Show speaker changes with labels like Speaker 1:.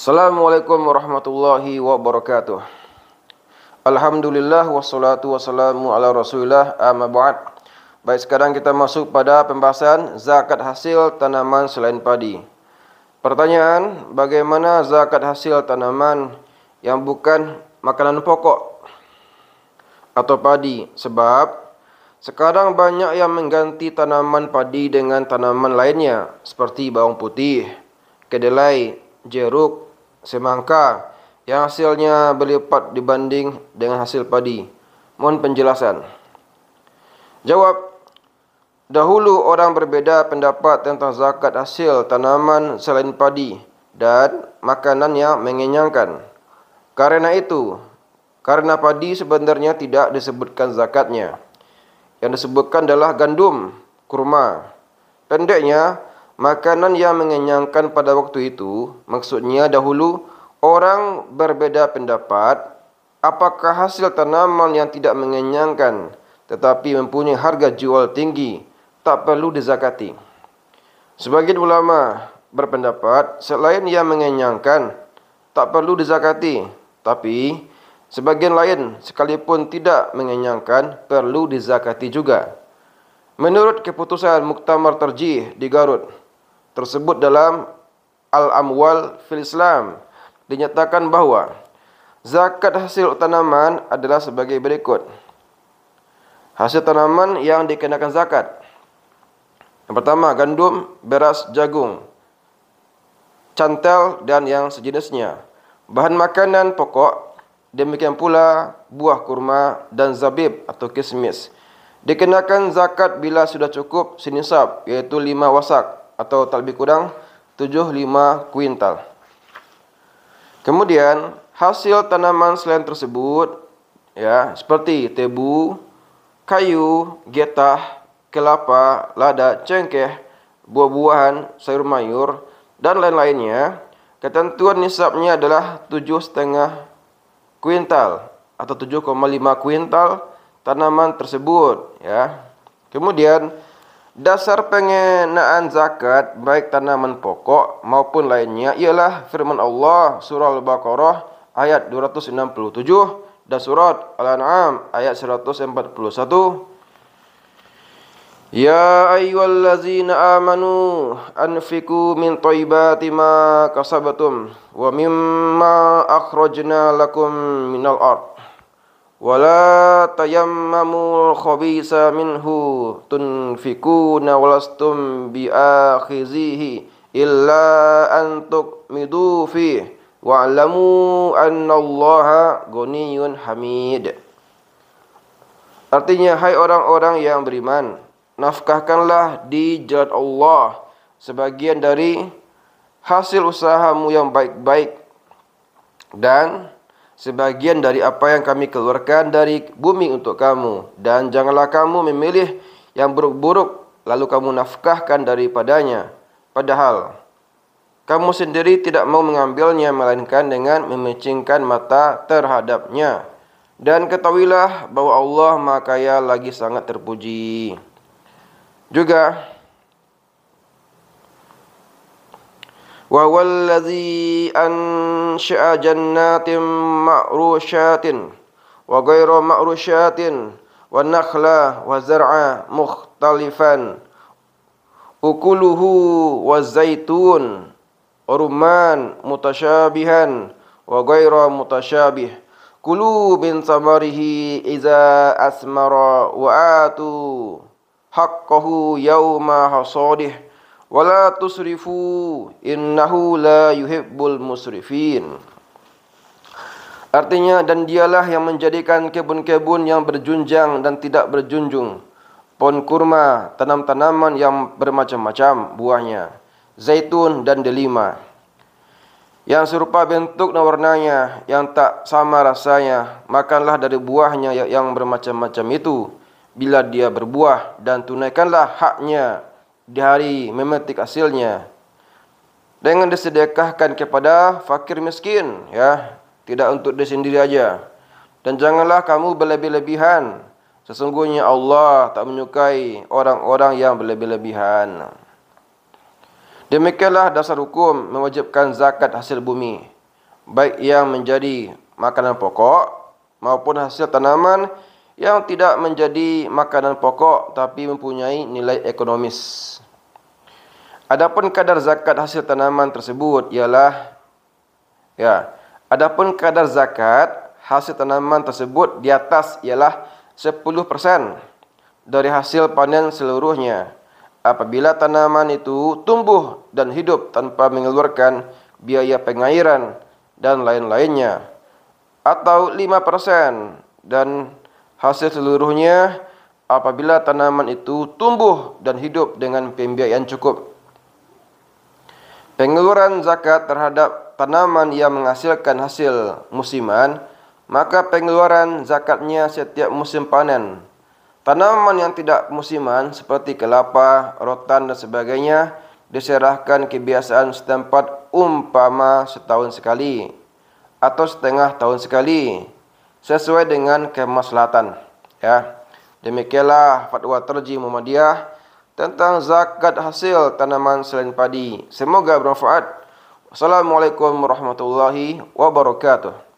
Speaker 1: Assalamualaikum warahmatullahi wabarakatuh. Alhamdulillah wassalatu wassalamu ala Rasulillah amma ba'd. Baik, sekarang kita masuk pada pembahasan zakat hasil tanaman selain padi. Pertanyaan, bagaimana zakat hasil tanaman yang bukan makanan pokok atau padi? Sebab sekarang banyak yang mengganti tanaman padi dengan tanaman lainnya seperti bawang putih, kedelai, jeruk, semangka yang hasilnya berlipat dibanding dengan hasil padi. Mohon penjelasan. Jawab Dahulu orang berbeda pendapat tentang zakat hasil tanaman selain padi dan makanan yang mengenyangkan. Karena itu, karena padi sebenarnya tidak disebutkan zakatnya. Yang disebutkan adalah gandum, kurma. Pendeknya, Makanan yang mengenyangkan pada waktu itu, maksudnya dahulu orang berbeda pendapat apakah hasil tanaman yang tidak mengenyangkan tetapi mempunyai harga jual tinggi tak perlu dizakati. Sebagian ulama berpendapat selain yang mengenyangkan tak perlu dizakati, tapi sebagian lain sekalipun tidak mengenyangkan perlu dizakati juga. Menurut keputusan Muktamar Terjih di Garut, tersebut dalam Al-Amwal fil Islam dinyatakan bahwa zakat hasil tanaman adalah sebagai berikut. Hasil tanaman yang dikenakan zakat. Yang pertama gandum, beras, jagung, cantel dan yang sejenisnya. Bahan makanan pokok demikian pula buah kurma dan zabib atau kismis. Dikenakan zakat bila sudah cukup sinisab yaitu lima wasak atau talbi kurang 75 kuintal. Kemudian hasil tanaman selain tersebut ya seperti tebu, kayu, getah, kelapa, lada, cengkeh, buah-buahan, sayur mayur dan lain-lainnya. Ketentuan nisabnya adalah 7,5 kuintal atau 7,5 kuintal tanaman tersebut ya. Kemudian Dasar pengenaan zakat baik tanaman pokok maupun lainnya ialah firman Allah surah Al-Baqarah ayat 267 dan surat Al-An'am ayat 141. Ya ayyuhallazina amanu anfiku min thayyibati ma kasabtum wa mimma akhrajna lakum minal ardh wala tayammamul khabisa minhu tunfikuna walastum biakhizihi illa an tuqmidu fi wa'lamu annallaha ghaniyun hamid Artinya hai orang-orang yang beriman nafkahkanlah di jalan Allah sebagian dari hasil usahamu yang baik-baik dan sebagian dari apa yang kami keluarkan dari bumi untuk kamu dan janganlah kamu memilih yang buruk-buruk lalu kamu nafkahkan daripadanya padahal kamu sendiri tidak mau mengambilnya melainkan dengan memecingkan mata terhadapnya dan ketahuilah bahwa Allah Maha Kaya lagi sangat terpuji juga وهو الذي أنشأ جنات معروشات وغير معروشات والنخل والزرع مختلفا أكله والزيتون ورمان متشابها وغير متشابه كلوا من ثمره إذا أثمر وآتوا حقه يوم حصاده wala tusrifu innahu la yuhibbul musrifin Artinya dan dialah yang menjadikan kebun-kebun yang berjunjang dan tidak berjunjung pohon kurma, tanam-tanaman yang bermacam-macam buahnya, zaitun dan delima yang serupa bentuk dan warnanya, yang tak sama rasanya, makanlah dari buahnya yang bermacam-macam itu bila dia berbuah dan tunaikanlah haknya di hari memetik hasilnya dengan disedekahkan kepada fakir miskin ya tidak untuk diri sendiri aja dan janganlah kamu berlebih-lebihan sesungguhnya Allah tak menyukai orang-orang yang berlebih-lebihan demikianlah dasar hukum mewajibkan zakat hasil bumi baik yang menjadi makanan pokok maupun hasil tanaman yang tidak menjadi makanan pokok tapi mempunyai nilai ekonomis. Adapun kadar zakat hasil tanaman tersebut ialah ya, adapun kadar zakat hasil tanaman tersebut di atas ialah 10% dari hasil panen seluruhnya. Apabila tanaman itu tumbuh dan hidup tanpa mengeluarkan biaya pengairan dan lain-lainnya atau 5% dan hasil seluruhnya apabila tanaman itu tumbuh dan hidup dengan pembiayaan cukup. Pengeluaran zakat terhadap tanaman yang menghasilkan hasil musiman, maka pengeluaran zakatnya setiap musim panen. Tanaman yang tidak musiman seperti kelapa, rotan dan sebagainya diserahkan kebiasaan setempat umpama setahun sekali atau setengah tahun sekali sesuai dengan kemaslahatan ya demikianlah fatwa terji Muhammadiyah tentang zakat hasil tanaman selain padi semoga bermanfaat Assalamualaikum warahmatullahi wabarakatuh